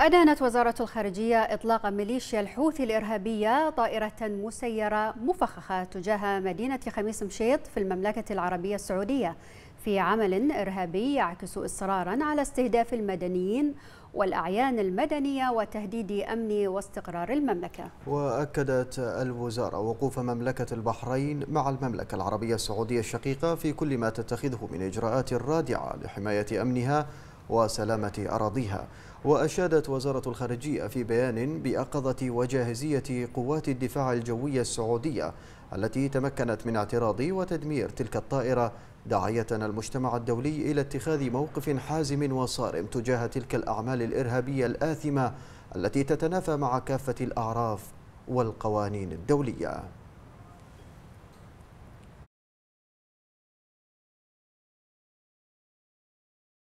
أدانت وزارة الخارجية إطلاق ميليشيا الحوثي الإرهابية طائرة مسيرة مفخخة تجاه مدينة خميس مشيط في المملكة العربية السعودية في عمل إرهابي يعكس إصرارا على استهداف المدنيين والأعيان المدنية وتهديد أمن واستقرار المملكة وأكدت الوزارة وقوف مملكة البحرين مع المملكة العربية السعودية الشقيقة في كل ما تتخذه من إجراءات رادعة لحماية أمنها وسلامة أراضيها وأشادت وزارة الخارجية في بيان بأقظة وجاهزية قوات الدفاع الجوي السعودية التي تمكنت من اعتراض وتدمير تلك الطائرة داعية المجتمع الدولي إلى اتخاذ موقف حازم وصارم تجاه تلك الأعمال الإرهابية الآثمة التي تتنافى مع كافة الأعراف والقوانين الدولية